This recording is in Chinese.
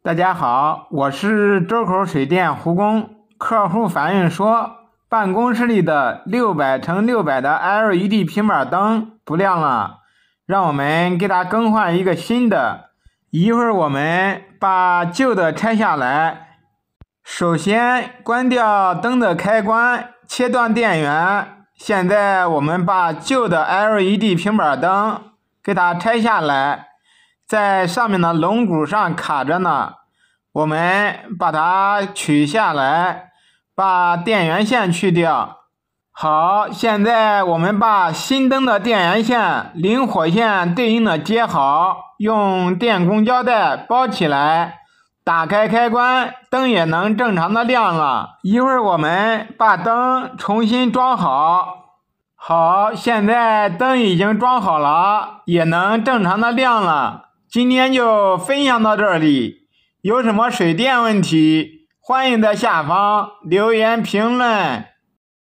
大家好，我是周口水电胡工。客户反映说，办公室里的六百乘六百的 LED 平板灯不亮了，让我们给它更换一个新的。一会儿我们把旧的拆下来。首先关掉灯的开关，切断电源。现在我们把旧的 LED 平板灯给它拆下来。在上面的龙骨上卡着呢，我们把它取下来，把电源线去掉。好，现在我们把新灯的电源线零火线对应的接好，用电工胶带包起来。打开开关，灯也能正常的亮了。一会儿我们把灯重新装好。好，现在灯已经装好了，也能正常的亮了。今天就分享到这里。有什么水电问题，欢迎在下方留言评论。